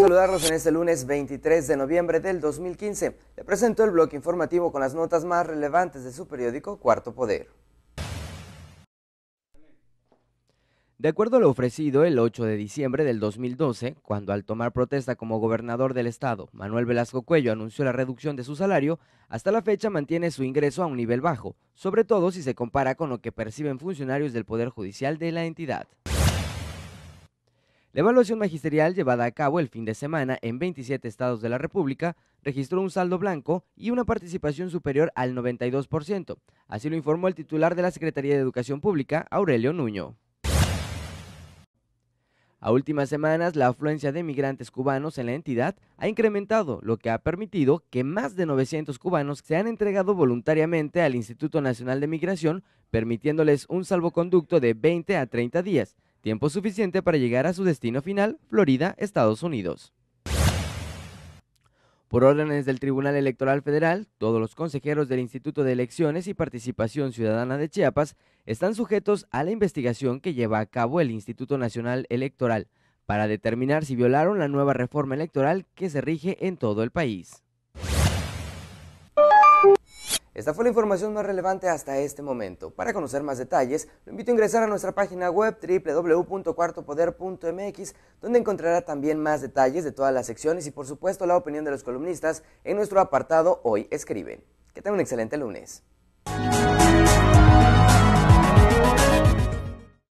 saludarlos en este lunes 23 de noviembre del 2015. Le presento el bloque informativo con las notas más relevantes de su periódico Cuarto Poder. De acuerdo a lo ofrecido el 8 de diciembre del 2012, cuando al tomar protesta como gobernador del estado, Manuel Velasco Cuello anunció la reducción de su salario, hasta la fecha mantiene su ingreso a un nivel bajo, sobre todo si se compara con lo que perciben funcionarios del Poder Judicial de la entidad. La evaluación magisterial llevada a cabo el fin de semana en 27 estados de la República registró un saldo blanco y una participación superior al 92%. Así lo informó el titular de la Secretaría de Educación Pública, Aurelio Nuño. A últimas semanas, la afluencia de migrantes cubanos en la entidad ha incrementado, lo que ha permitido que más de 900 cubanos se han entregado voluntariamente al Instituto Nacional de Migración, permitiéndoles un salvoconducto de 20 a 30 días tiempo suficiente para llegar a su destino final, Florida, Estados Unidos. Por órdenes del Tribunal Electoral Federal, todos los consejeros del Instituto de Elecciones y Participación Ciudadana de Chiapas están sujetos a la investigación que lleva a cabo el Instituto Nacional Electoral para determinar si violaron la nueva reforma electoral que se rige en todo el país. Esta fue la información más relevante hasta este momento. Para conocer más detalles, lo invito a ingresar a nuestra página web www.cuartopoder.mx, donde encontrará también más detalles de todas las secciones y por supuesto la opinión de los columnistas en nuestro apartado Hoy escriben. Que tenga un excelente lunes.